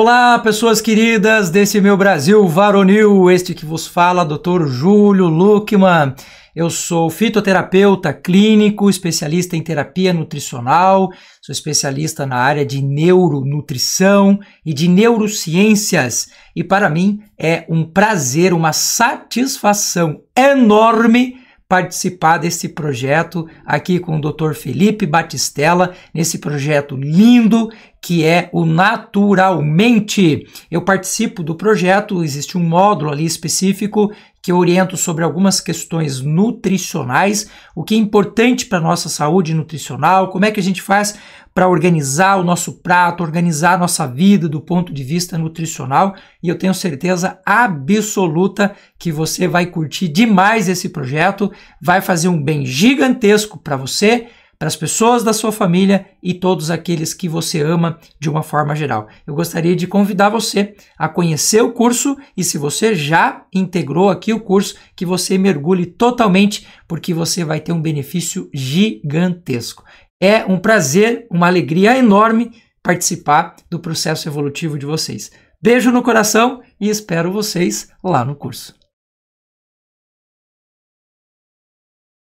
Olá, pessoas queridas desse meu Brasil varonil, este que vos fala, Dr. Júlio Luckman. Eu sou fitoterapeuta clínico, especialista em terapia nutricional, sou especialista na área de neuronutrição e de neurociências, e para mim é um prazer, uma satisfação enorme participar desse projeto aqui com o Dr. Felipe Batistella, nesse projeto lindo que é o Naturalmente. Eu participo do projeto, existe um módulo ali específico que eu oriento sobre algumas questões nutricionais, o que é importante para a nossa saúde nutricional, como é que a gente faz para organizar o nosso prato, organizar a nossa vida do ponto de vista nutricional. E eu tenho certeza absoluta que você vai curtir demais esse projeto, vai fazer um bem gigantesco para você, para as pessoas da sua família e todos aqueles que você ama de uma forma geral. Eu gostaria de convidar você a conhecer o curso e se você já integrou aqui o curso, que você mergulhe totalmente, porque você vai ter um benefício gigantesco. É um prazer, uma alegria enorme participar do processo evolutivo de vocês. Beijo no coração e espero vocês lá no curso.